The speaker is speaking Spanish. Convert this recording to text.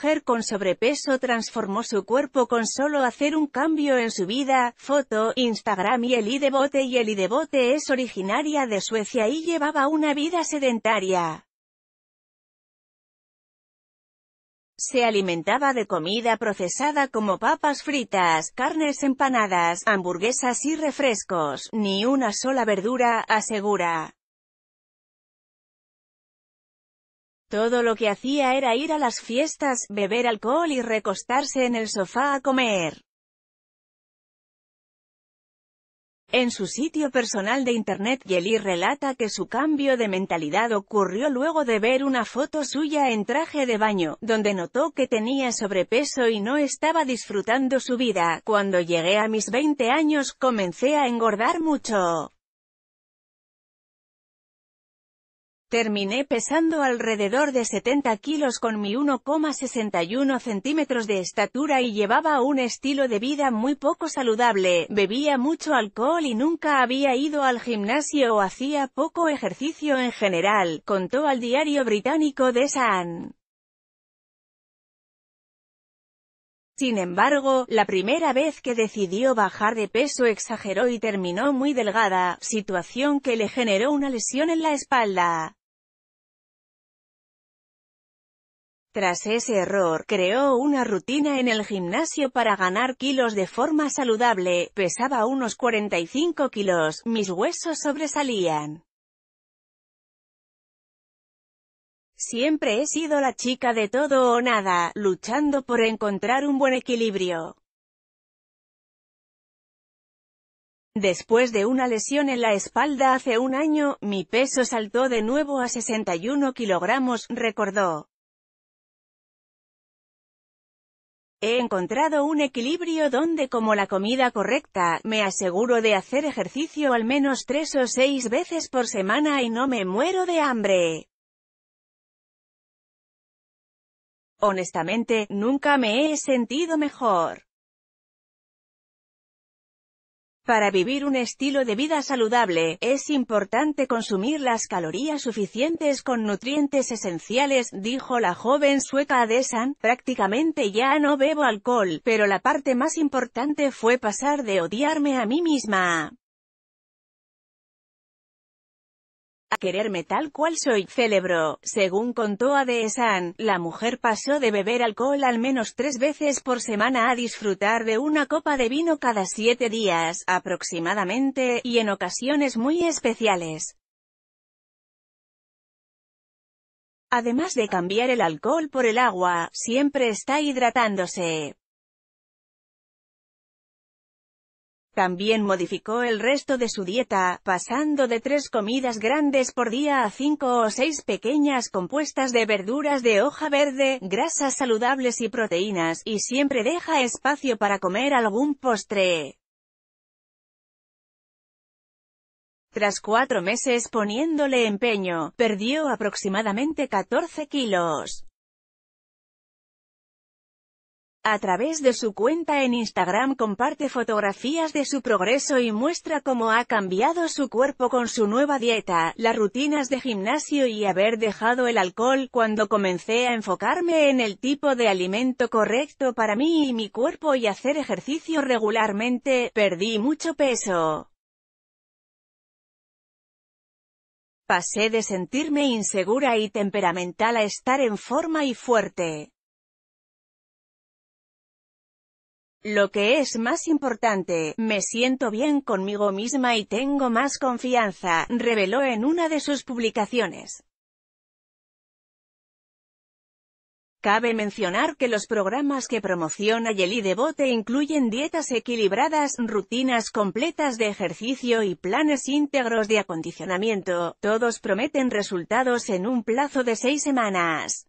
mujer con sobrepeso transformó su cuerpo con solo hacer un cambio en su vida, foto, Instagram y el idebote y el idebote es originaria de Suecia y llevaba una vida sedentaria. Se alimentaba de comida procesada como papas fritas, carnes empanadas, hamburguesas y refrescos, ni una sola verdura, asegura. Todo lo que hacía era ir a las fiestas, beber alcohol y recostarse en el sofá a comer. En su sitio personal de internet Yeli relata que su cambio de mentalidad ocurrió luego de ver una foto suya en traje de baño, donde notó que tenía sobrepeso y no estaba disfrutando su vida. Cuando llegué a mis 20 años comencé a engordar mucho. Terminé pesando alrededor de 70 kilos con mi 1,61 centímetros de estatura y llevaba un estilo de vida muy poco saludable, bebía mucho alcohol y nunca había ido al gimnasio o hacía poco ejercicio en general, contó al diario británico The Sun. Sin embargo, la primera vez que decidió bajar de peso exageró y terminó muy delgada, situación que le generó una lesión en la espalda. Tras ese error, creó una rutina en el gimnasio para ganar kilos de forma saludable, pesaba unos 45 kilos, mis huesos sobresalían. Siempre he sido la chica de todo o nada, luchando por encontrar un buen equilibrio. Después de una lesión en la espalda hace un año, mi peso saltó de nuevo a 61 kilogramos, recordó. He encontrado un equilibrio donde como la comida correcta, me aseguro de hacer ejercicio al menos tres o seis veces por semana y no me muero de hambre. Honestamente, nunca me he sentido mejor. Para vivir un estilo de vida saludable, es importante consumir las calorías suficientes con nutrientes esenciales, dijo la joven sueca Adesan, prácticamente ya no bebo alcohol, pero la parte más importante fue pasar de odiarme a mí misma a quererme tal cual soy, celebró. Según contó Adesan, la mujer pasó de beber alcohol al menos tres veces por semana a disfrutar de una copa de vino cada siete días, aproximadamente, y en ocasiones muy especiales. Además de cambiar el alcohol por el agua, siempre está hidratándose. También modificó el resto de su dieta, pasando de tres comidas grandes por día a cinco o seis pequeñas compuestas de verduras de hoja verde, grasas saludables y proteínas, y siempre deja espacio para comer algún postre. Tras cuatro meses poniéndole empeño, perdió aproximadamente 14 kilos. A través de su cuenta en Instagram comparte fotografías de su progreso y muestra cómo ha cambiado su cuerpo con su nueva dieta, las rutinas de gimnasio y haber dejado el alcohol. Cuando comencé a enfocarme en el tipo de alimento correcto para mí y mi cuerpo y hacer ejercicio regularmente, perdí mucho peso. Pasé de sentirme insegura y temperamental a estar en forma y fuerte. Lo que es más importante, me siento bien conmigo misma y tengo más confianza, reveló en una de sus publicaciones. Cabe mencionar que los programas que promociona Yeli Devote incluyen dietas equilibradas, rutinas completas de ejercicio y planes íntegros de acondicionamiento, todos prometen resultados en un plazo de seis semanas.